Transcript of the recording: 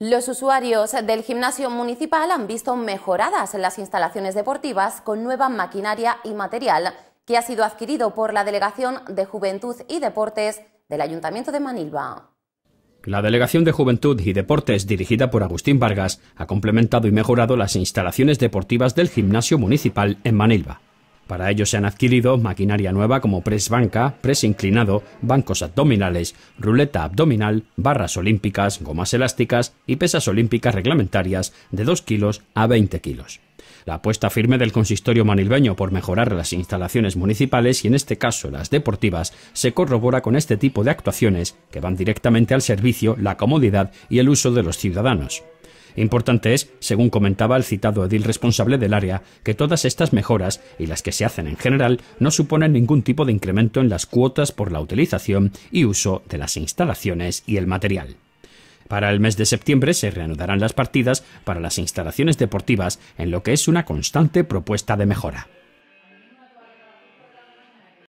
Los usuarios del gimnasio municipal han visto mejoradas las instalaciones deportivas con nueva maquinaria y material que ha sido adquirido por la Delegación de Juventud y Deportes del Ayuntamiento de Manilva. La Delegación de Juventud y Deportes, dirigida por Agustín Vargas, ha complementado y mejorado las instalaciones deportivas del gimnasio municipal en Manilva. Para ello se han adquirido maquinaria nueva como press banca, press inclinado, bancos abdominales, ruleta abdominal, barras olímpicas, gomas elásticas y pesas olímpicas reglamentarias de 2 kilos a 20 kilos. La apuesta firme del consistorio manilbeño por mejorar las instalaciones municipales y en este caso las deportivas se corrobora con este tipo de actuaciones que van directamente al servicio, la comodidad y el uso de los ciudadanos. Importante es, según comentaba el citado edil responsable del área, que todas estas mejoras, y las que se hacen en general, no suponen ningún tipo de incremento en las cuotas por la utilización y uso de las instalaciones y el material. Para el mes de septiembre se reanudarán las partidas para las instalaciones deportivas, en lo que es una constante propuesta de mejora.